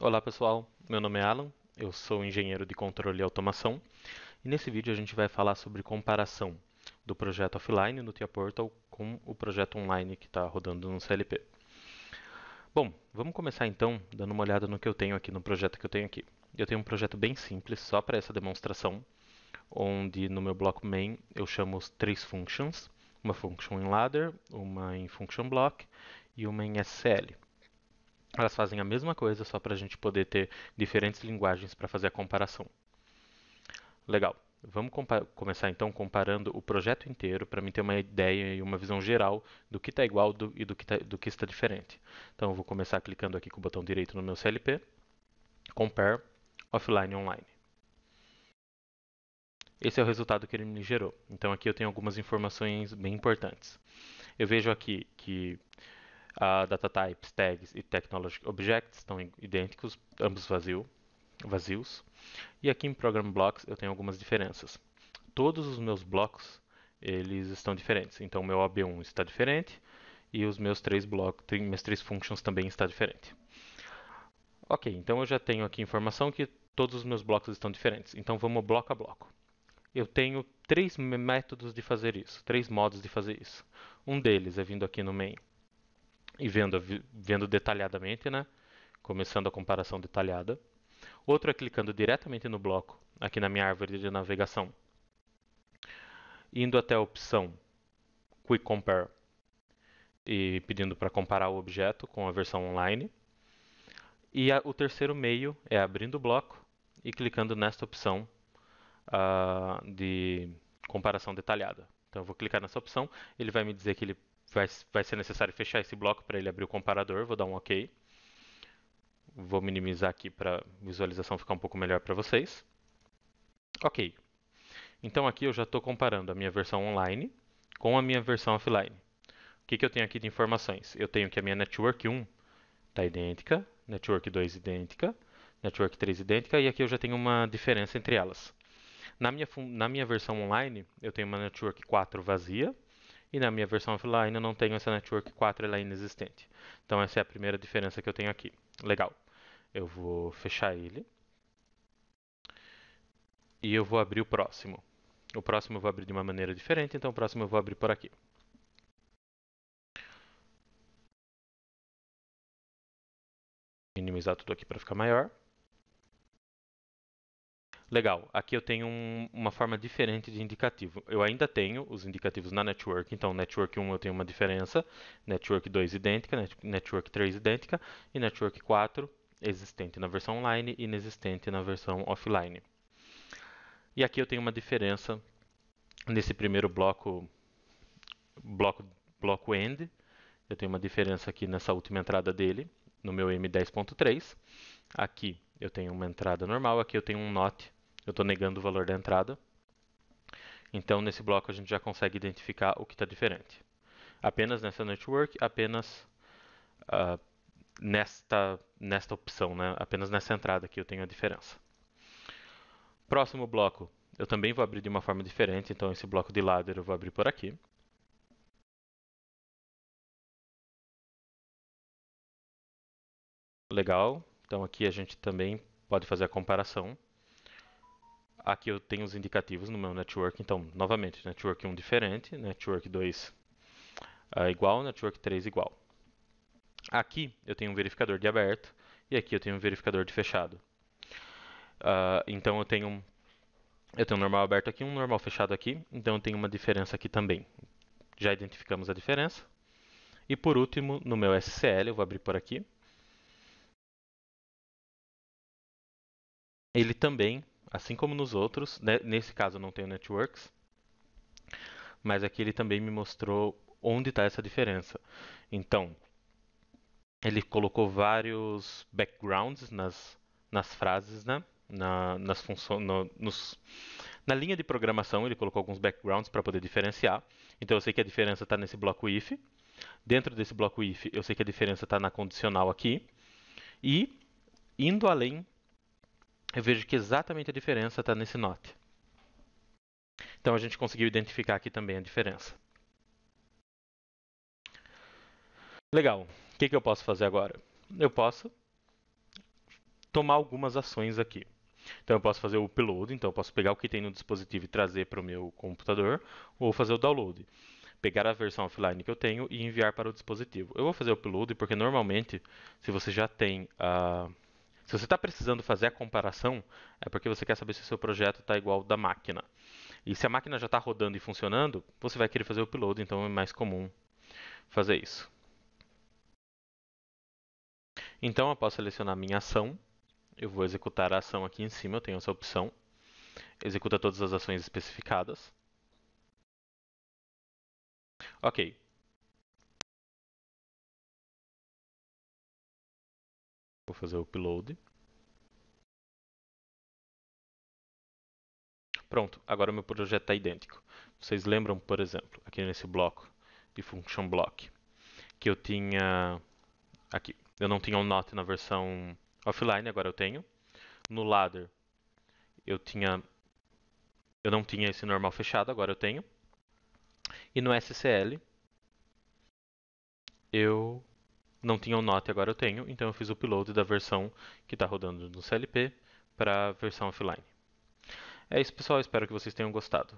Olá pessoal, meu nome é Alan, eu sou engenheiro de controle e automação e nesse vídeo a gente vai falar sobre comparação do projeto offline no Tia Portal com o projeto online que está rodando no CLP. Bom, vamos começar então dando uma olhada no que eu tenho aqui, no projeto que eu tenho aqui. Eu tenho um projeto bem simples só para essa demonstração, onde no meu bloco main eu chamo os três functions, uma function em ladder, uma em function block e uma em SL elas fazem a mesma coisa só para a gente poder ter diferentes linguagens para fazer a comparação. Legal. Vamos começar então comparando o projeto inteiro para mim ter uma ideia e uma visão geral do que está igual do, e do que, tá, do que está diferente. Então eu vou começar clicando aqui com o botão direito no meu CLP, Compare Offline Online. Esse é o resultado que ele me gerou. Então aqui eu tenho algumas informações bem importantes. Eu vejo aqui que Uh, data types, tags e technology objects estão idênticos, ambos vazio, vazios. E aqui em program blocks eu tenho algumas diferenças. Todos os meus blocos eles estão diferentes. Então meu OB1 está diferente e os meus três blocos, minhas três functions também está diferente. Ok, então eu já tenho aqui informação que todos os meus blocos estão diferentes. Então vamos bloco a bloco. Eu tenho três métodos de fazer isso, três modos de fazer isso. Um deles é vindo aqui no main e vendo, vendo detalhadamente, né? começando a comparação detalhada. Outro é clicando diretamente no bloco, aqui na minha árvore de navegação, indo até a opção Quick Compare e pedindo para comparar o objeto com a versão online. E a, o terceiro meio é abrindo o bloco e clicando nesta opção uh, de comparação detalhada. Então eu vou clicar nessa opção, ele vai me dizer que ele vai, vai ser necessário fechar esse bloco para ele abrir o comparador. Vou dar um OK. Vou minimizar aqui para visualização ficar um pouco melhor para vocês. Ok. Então aqui eu já estou comparando a minha versão online com a minha versão offline. O que, que eu tenho aqui de informações? Eu tenho que a minha Network 1 está idêntica, Network 2 idêntica, Network 3 idêntica, e aqui eu já tenho uma diferença entre elas. Na minha, na minha versão online, eu tenho uma Network 4 vazia, e na minha versão offline eu não tenho essa network 4, ela é inexistente. Então essa é a primeira diferença que eu tenho aqui. Legal. Eu vou fechar ele. E eu vou abrir o próximo. O próximo eu vou abrir de uma maneira diferente, então o próximo eu vou abrir por aqui. Minimizar tudo aqui para ficar maior legal, aqui eu tenho um, uma forma diferente de indicativo. Eu ainda tenho os indicativos na network, então network 1 eu tenho uma diferença, network 2 idêntica, net, network 3 idêntica e network 4 existente na versão online e inexistente na versão offline. E aqui eu tenho uma diferença nesse primeiro bloco bloco bloco end, eu tenho uma diferença aqui nessa última entrada dele, no meu M10.3. Aqui eu tenho uma entrada normal, aqui eu tenho um NOT eu estou negando o valor da entrada. Então, nesse bloco, a gente já consegue identificar o que está diferente. Apenas nessa network, apenas uh, nesta, nesta opção, né? apenas nessa entrada aqui eu tenho a diferença. Próximo bloco, eu também vou abrir de uma forma diferente, então esse bloco de ladder eu vou abrir por aqui. Legal, então aqui a gente também pode fazer a comparação. Aqui eu tenho os indicativos no meu network, então, novamente, network 1 diferente, network 2 uh, ah, igual, network 3 igual. Aqui eu tenho um verificador de aberto e aqui eu tenho um verificador de fechado. Uh, então eu tenho, eu tenho um normal aberto aqui, um normal fechado aqui, então eu tenho uma diferença aqui também. Já identificamos a diferença. E por último, no meu SCL, eu vou abrir por aqui, ele também assim como nos outros, né, nesse caso não tem Networks, mas aqui ele também me mostrou onde está essa diferença. Então, ele colocou vários backgrounds nas, nas frases, né? Na, nas no, nos, na linha de programação ele colocou alguns backgrounds para poder diferenciar. Então eu sei que a diferença está nesse bloco if. Dentro desse bloco if, eu sei que a diferença está na condicional aqui. E indo além eu vejo que exatamente a diferença está nesse note. Então a gente conseguiu identificar aqui também a diferença. Legal. O que, que eu posso fazer agora? Eu posso tomar algumas ações aqui. Então eu posso fazer o upload, então eu posso pegar o que tem no dispositivo e trazer para o meu computador, ou fazer o download. Pegar a versão offline que eu tenho e enviar para o dispositivo. Eu vou fazer o upload porque normalmente, se você já tem a. Uh se você está precisando fazer a comparação, é porque você quer saber se o seu projeto está igual ao da máquina. E se a máquina já está rodando e funcionando, você vai querer fazer o upload, então é mais comum fazer isso. Então, após selecionar minha ação, eu vou executar a ação aqui em cima, eu tenho essa opção. Executa todas as ações especificadas. Ok, Vou fazer o upload. Pronto, agora meu projeto está é idêntico. Vocês lembram, por exemplo, aqui nesse bloco de function block, que eu tinha aqui, eu não tinha um not na versão offline, agora eu tenho. No ladder eu tinha eu não tinha esse normal fechado, agora eu tenho. E no SCL eu não tinha o Note, agora eu tenho, então eu fiz o upload da versão que está rodando no CLP para a versão offline. É isso pessoal, espero que vocês tenham gostado.